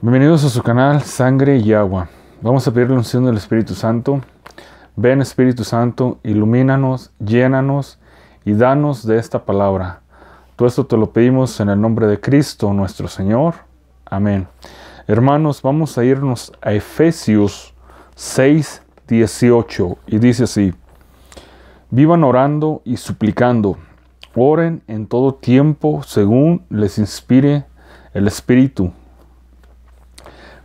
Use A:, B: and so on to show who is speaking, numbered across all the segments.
A: Bienvenidos a su canal Sangre y Agua. Vamos a pedirle un unción del Espíritu Santo. Ven Espíritu Santo, ilumínanos, llénanos y danos de esta palabra. Todo esto te lo pedimos en el nombre de Cristo nuestro Señor. Amén. Hermanos, vamos a irnos a Efesios 6, 18 y dice así. Vivan orando y suplicando. Oren en todo tiempo según les inspire el Espíritu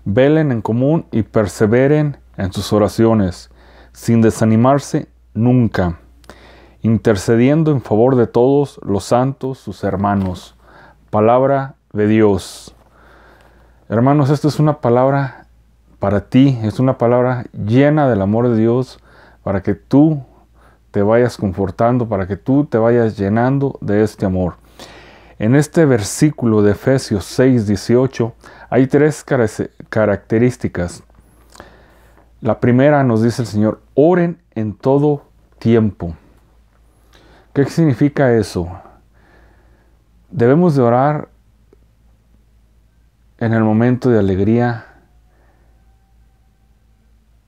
A: velen en común y perseveren en sus oraciones, sin desanimarse nunca, intercediendo en favor de todos los santos, sus hermanos. Palabra de Dios. Hermanos, esta es una palabra para ti, es una palabra llena del amor de Dios, para que tú te vayas confortando, para que tú te vayas llenando de este amor. En este versículo de Efesios 6, 18, hay tres características. La primera nos dice el Señor, oren en todo tiempo. ¿Qué significa eso? Debemos de orar en el momento de alegría,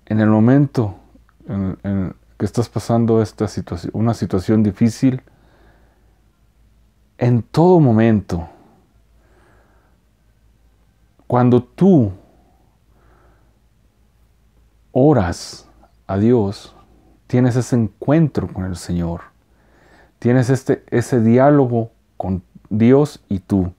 A: en el momento que estás pasando esta situación, una situación difícil, en todo momento, cuando tú oras a Dios, tienes ese encuentro con el Señor, tienes este, ese diálogo con Dios y tú.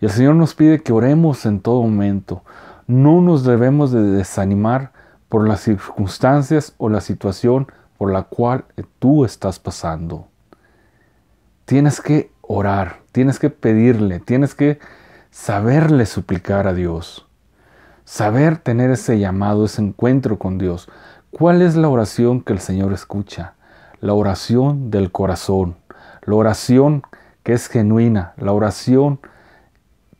A: Y el Señor nos pide que oremos en todo momento. No nos debemos de desanimar por las circunstancias o la situación por la cual tú estás pasando. Tienes que orar, tienes que pedirle, tienes que saberle suplicar a Dios. Saber tener ese llamado, ese encuentro con Dios. ¿Cuál es la oración que el Señor escucha? La oración del corazón, la oración que es genuina, la oración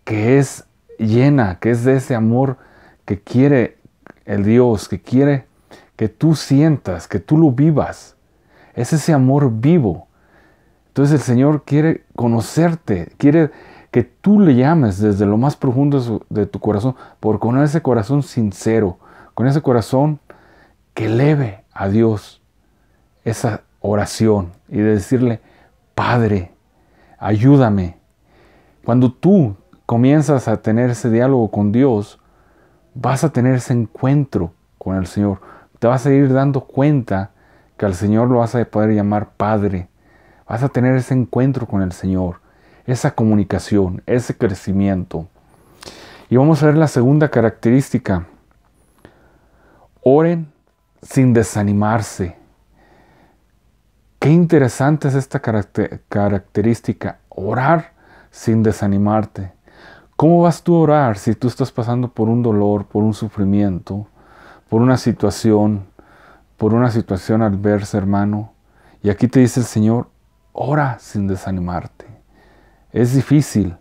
A: que es llena, que es de ese amor que quiere el Dios, que quiere que tú sientas, que tú lo vivas. Es ese amor vivo. Entonces el Señor quiere conocerte, quiere que tú le llames desde lo más profundo de tu corazón, por con ese corazón sincero, con ese corazón que leve a Dios esa oración y de decirle, Padre, ayúdame. Cuando tú comienzas a tener ese diálogo con Dios, vas a tener ese encuentro con el Señor. Te vas a ir dando cuenta que al Señor lo vas a poder llamar Padre. Vas a tener ese encuentro con el Señor esa comunicación, ese crecimiento. Y vamos a ver la segunda característica. Oren sin desanimarse. Qué interesante es esta característica, orar sin desanimarte. ¿Cómo vas tú a orar si tú estás pasando por un dolor, por un sufrimiento, por una situación, por una situación adversa, hermano? Y aquí te dice el Señor, ora sin desanimarte. Es difícil.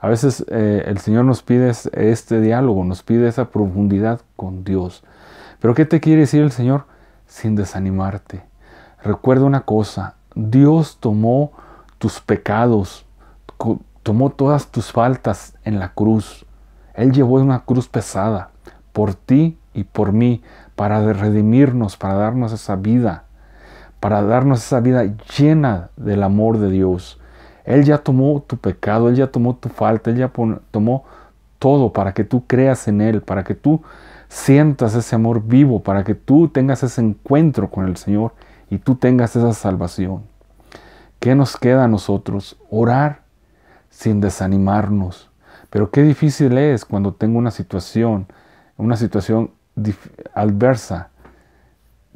A: A veces eh, el Señor nos pide este diálogo, nos pide esa profundidad con Dios. Pero ¿qué te quiere decir el Señor? Sin desanimarte. Recuerda una cosa, Dios tomó tus pecados, tomó todas tus faltas en la cruz. Él llevó una cruz pesada por ti y por mí, para redimirnos, para darnos esa vida, para darnos esa vida llena del amor de Dios. Él ya tomó tu pecado, Él ya tomó tu falta, Él ya tomó todo para que tú creas en Él, para que tú sientas ese amor vivo, para que tú tengas ese encuentro con el Señor y tú tengas esa salvación. ¿Qué nos queda a nosotros? Orar sin desanimarnos. Pero qué difícil es cuando tengo una situación, una situación adversa.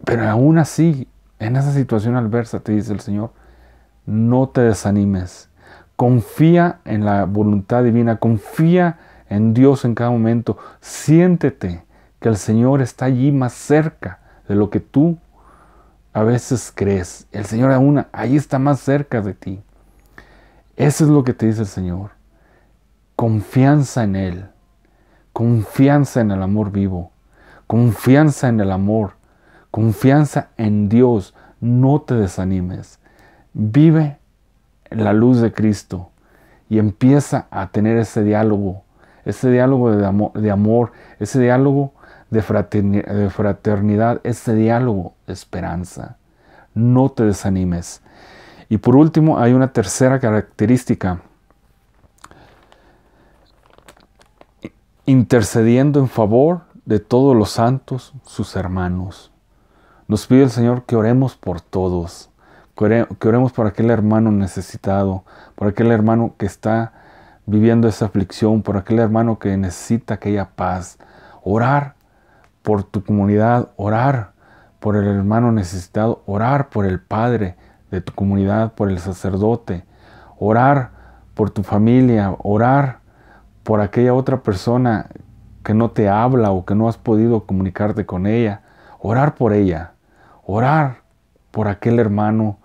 A: Pero aún así, en esa situación adversa, te dice el Señor, no te desanimes. Confía en la voluntad divina, confía en Dios en cada momento. Siéntete que el Señor está allí más cerca de lo que tú a veces crees. El Señor aún ahí está más cerca de ti. Eso es lo que te dice el Señor. Confianza en Él. Confianza en el amor vivo. Confianza en el amor. Confianza en Dios. No te desanimes vive la luz de Cristo y empieza a tener ese diálogo, ese diálogo de amor, ese diálogo de fraternidad, ese diálogo de esperanza. No te desanimes. Y por último, hay una tercera característica. Intercediendo en favor de todos los santos, sus hermanos. Nos pide el Señor que oremos por todos que oremos por aquel hermano necesitado, por aquel hermano que está viviendo esa aflicción, por aquel hermano que necesita aquella paz. Orar por tu comunidad, orar por el hermano necesitado, orar por el padre de tu comunidad, por el sacerdote, orar por tu familia, orar por aquella otra persona que no te habla o que no has podido comunicarte con ella, orar por ella, orar por aquel hermano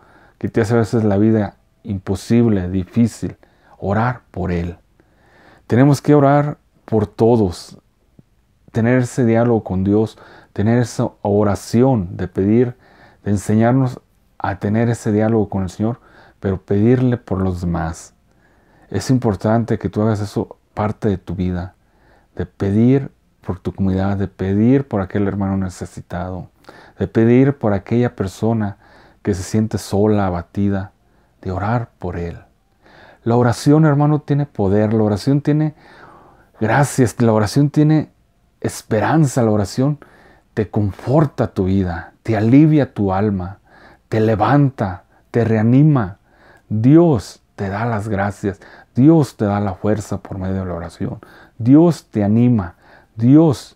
A: y te hace a veces la vida imposible, difícil, orar por Él. Tenemos que orar por todos, tener ese diálogo con Dios, tener esa oración de pedir, de enseñarnos a tener ese diálogo con el Señor, pero pedirle por los demás. Es importante que tú hagas eso parte de tu vida, de pedir por tu comunidad, de pedir por aquel hermano necesitado, de pedir por aquella persona que se siente sola, abatida, de orar por Él. La oración, hermano, tiene poder, la oración tiene gracias, la oración tiene esperanza, la oración te conforta tu vida, te alivia tu alma, te levanta, te reanima. Dios te da las gracias, Dios te da la fuerza por medio de la oración, Dios te anima, Dios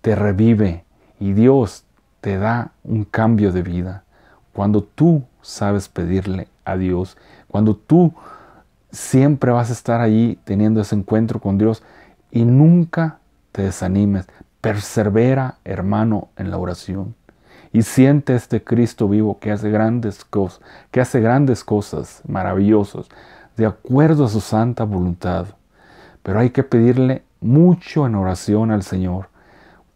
A: te revive y Dios te da un cambio de vida cuando tú sabes pedirle a Dios, cuando tú siempre vas a estar allí teniendo ese encuentro con Dios y nunca te desanimes. Persevera, hermano, en la oración. Y siente este Cristo vivo que hace grandes cosas, que hace grandes cosas maravillosas, de acuerdo a su santa voluntad. Pero hay que pedirle mucho en oración al Señor.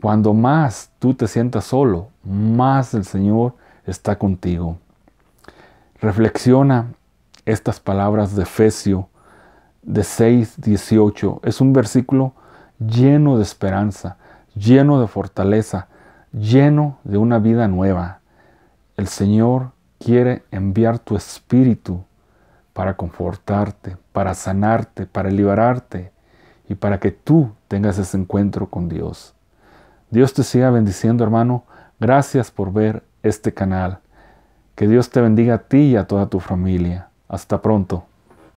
A: Cuando más tú te sientas solo, más el Señor está contigo. Reflexiona estas palabras de Efesio de 6, 18. Es un versículo lleno de esperanza, lleno de fortaleza, lleno de una vida nueva. El Señor quiere enviar tu espíritu para confortarte, para sanarte, para liberarte y para que tú tengas ese encuentro con Dios. Dios te siga bendiciendo, hermano. Gracias por ver este canal. Que Dios te bendiga a ti y a toda tu familia. Hasta pronto.